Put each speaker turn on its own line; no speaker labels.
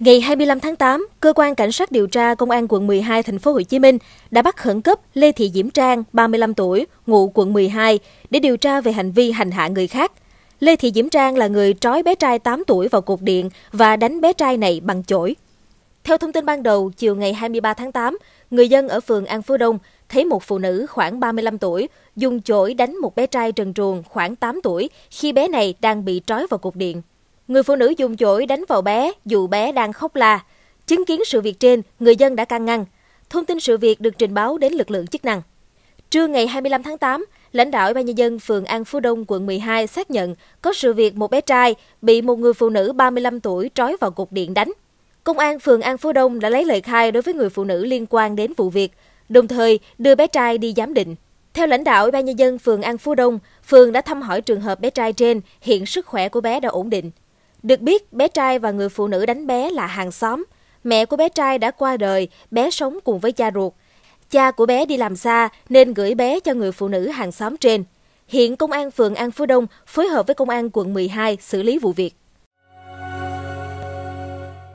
Ngày 25 tháng 8, cơ quan cảnh sát điều tra công an quận 12 thành phố Hồ Chí Minh đã bắt khẩn cấp Lê Thị Diễm Trang, 35 tuổi, ngụ quận 12 để điều tra về hành vi hành hạ người khác. Lê Thị Diễm Trang là người trói bé trai 8 tuổi vào cột điện và đánh bé trai này bằng chổi. Theo thông tin ban đầu, chiều ngày 23 tháng 8, người dân ở phường An Phú Đông thấy một phụ nữ khoảng 35 tuổi dùng chổi đánh một bé trai trần truồng khoảng 8 tuổi khi bé này đang bị trói vào cột điện. Người phụ nữ dùng chổi đánh vào bé dù bé đang khóc la. Chứng kiến sự việc trên, người dân đã can ngăn. Thông tin sự việc được trình báo đến lực lượng chức năng. Trưa ngày 25 tháng 8, lãnh đạo Ủy ban nhân dân phường An Phú Đông, quận 12 xác nhận có sự việc một bé trai bị một người phụ nữ 35 tuổi trói vào cột điện đánh. Công an phường An Phú Đông đã lấy lời khai đối với người phụ nữ liên quan đến vụ việc, đồng thời đưa bé trai đi giám định. Theo lãnh đạo Ủy ban nhân dân phường An Phú Đông, phường đã thăm hỏi trường hợp bé trai trên, hiện sức khỏe của bé đã ổn định. Được biết, bé trai và người phụ nữ đánh bé là hàng xóm. Mẹ của bé trai đã qua đời, bé sống cùng với cha ruột. Cha của bé đi làm xa nên gửi bé cho người phụ nữ hàng xóm trên. Hiện Công an phường An Phú Đông phối hợp với Công an quận 12 xử lý vụ việc.